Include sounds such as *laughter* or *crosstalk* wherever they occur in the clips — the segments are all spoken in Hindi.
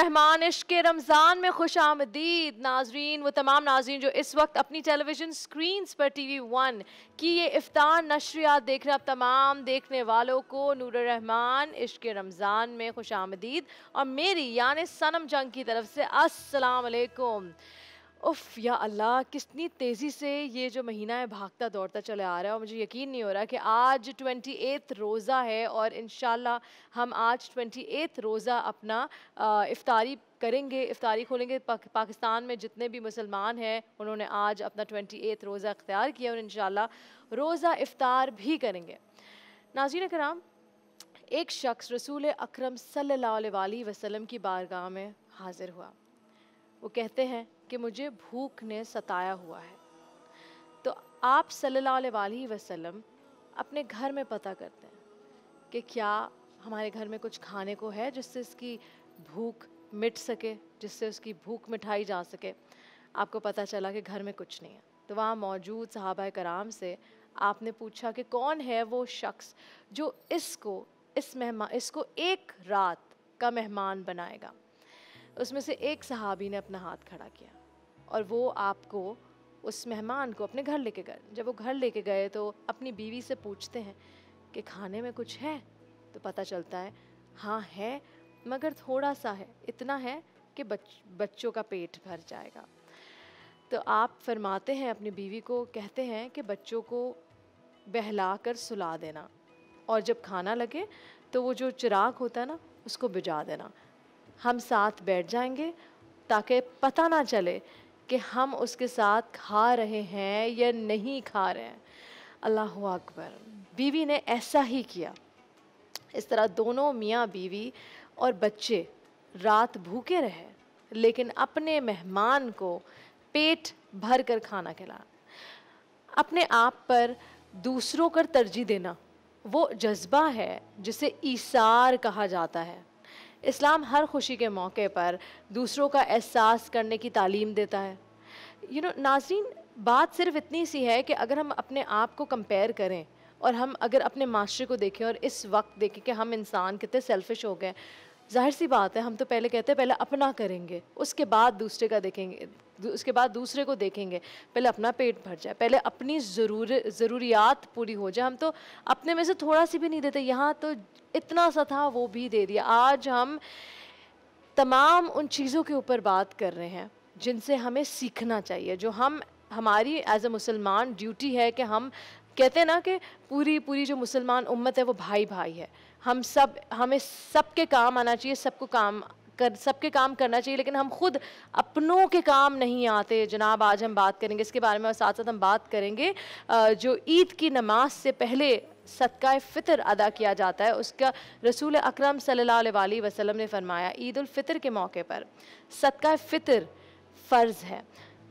रहमान इश्क रमज़ान में खुश आमदीद नाजरीन वो तमाम नाजरीन जो इस वक्त अपनी टेलीविज़न स्क्रीन पर टी वी वन की ये इफ्तार नशरियात देख रहे आप तमाम देखने वालों को नूर रहमान इश्क रमज़ान में खुश आमदीद और मेरी यानि सनम जंग की तरफ से असलकुम उफ़ या अल्लाह कितनी तेज़ी से ये जो महीना है भागता दौड़ता चले आ रहा है और मुझे यकीन नहीं हो रहा कि आज ट्वेंटी एथ रोज़ा है और इन हम आज ट्वेंटी एथ रोज़ा अपना इफ्तारी करेंगे इफ्तारी खोलेंगे पाक, पाकिस्तान में जितने भी मुसलमान हैं उन्होंने आज अपना ट्वेंटी एथ रोज़ा अख्तियार किया और इन रोज़ा इफ़ार भी करेंगे नाजीन कराम एक शख्स रसूल अक्रम सल वसम की बारगाह में हाज़िर हुआ वो कहते हैं कि मुझे भूख ने सताया हुआ है तो आप सल्लल्लाहु अलैहि वसल्लम अपने घर में पता करते हैं कि क्या हमारे घर में कुछ खाने को है जिससे इसकी भूख मिट सके जिससे उसकी भूख मिठाई जा सके आपको पता चला कि घर में कुछ नहीं है तो वहाँ मौजूद सहाबा कराम से आपने पूछा कि कौन है वो शख्स जो इसको इस मेहमान इसको एक रात का मेहमान बनाएगा उसमें से एक सहाबी ने अपना हाथ खड़ा किया और वो आपको उस मेहमान को अपने घर लेके गए जब वो घर लेके गए तो अपनी बीवी से पूछते हैं कि खाने में कुछ है तो पता चलता है हाँ है मगर थोड़ा सा है इतना है कि बच बच्चों का पेट भर जाएगा तो आप फरमाते हैं अपनी बीवी को कहते हैं कि बच्चों को बहला कर सुला देना और जब खाना लगे तो वो जो चिराग होता है ना उसको बुझा देना हम साथ बैठ जाएंगे ताकि पता ना चले कि हम उसके साथ खा रहे हैं या नहीं खा रहे हैं अल्लाह अकबर बीवी ने ऐसा ही किया इस तरह दोनों मियाँ बीवी और बच्चे रात भूखे रहे लेकिन अपने मेहमान को पेट भर कर खाना खिला अपने आप पर दूसरों का तरजीह देना वो जज्बा है जिसे ईसार कहा जाता है इस्लाम हर खुशी के मौके पर दूसरों का एहसास करने की तालीम देता है यू नो नाजरीन बात सिर्फ इतनी सी है कि अगर हम अपने आप को कंपेयर करें और हम अगर अपने माशरे को देखें और इस वक्त देखें कि हम इंसान कितने सेल्फिश हो गए जाहिर सी बात है हम तो पहले कहते हैं पहले अपना करेंगे उसके बाद दूसरे का देखेंगे उसके बाद दूसरे को देखेंगे पहले अपना पेट भर जाए पहले अपनी ज़रूर ज़रूरियात पूरी हो जाए हम तो अपने में से थोड़ा सी भी नहीं देते यहाँ तो इतना सा था वो भी दे दिया आज हम तमाम उन चीज़ों के ऊपर बात कर रहे हैं जिनसे हमें सीखना चाहिए जो हम हमारी एज ए मुसलमान ड्यूटी है कि हम कहते हैं ना कि पूरी पूरी जो मुसलमान उम्मत है वो भाई भाई है हम सब हमें सब के काम आना चाहिए सबको काम कर सबके काम करना चाहिए लेकिन हम खुद अपनों के काम नहीं आते जनाब आज हम बात करेंगे इसके बारे में और साथ साथ हम बात करेंगे जो ईद की नमाज से पहले सदका फ़ितर अदा किया जाता है उसका रसूल अकरम सल्लल्लाहु अलैहि वसल्लम ने फरमाया ईद उल फ़ितर के मौके पर सदका फ़ितर फ़र्ज़ है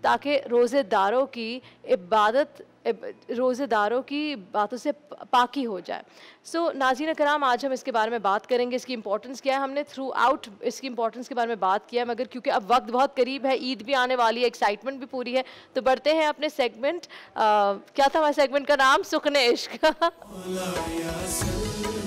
ताकि रोज़ेदारों की इबादत रोज़ेदारों की बातों से पाकी हो जाए सो so, नाजीन कराम आज हम इसके बारे में बात करेंगे इसकी इंपॉर्टेंस क्या है हमने थ्रू आउट इसकी इंपॉर्टेंस के बारे में बात किया है मगर क्योंकि अब वक्त बहुत करीब है ईद भी आने वाली है एक्साइटमेंट भी पूरी है तो बढ़ते हैं अपने सेगमेंट क्या था हमारे सेगमेंट का नाम सुखने इश्क *laughs*